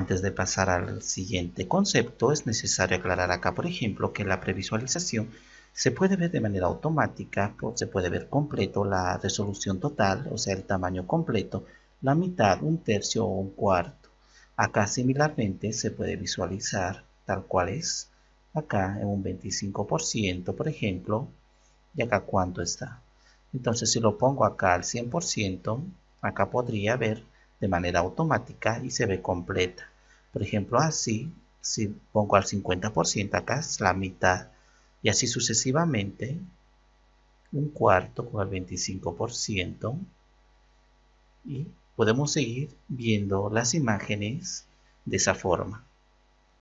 Antes de pasar al siguiente concepto, es necesario aclarar acá, por ejemplo, que la previsualización se puede ver de manera automática, se puede ver completo la resolución total, o sea, el tamaño completo, la mitad, un tercio o un cuarto. Acá similarmente se puede visualizar tal cual es, acá en un 25%, por ejemplo, y acá cuánto está. Entonces, si lo pongo acá al 100%, acá podría ver de manera automática y se ve completa. Por ejemplo, así, si pongo al 50% acá es la mitad y así sucesivamente, un cuarto con el 25% y podemos seguir viendo las imágenes de esa forma.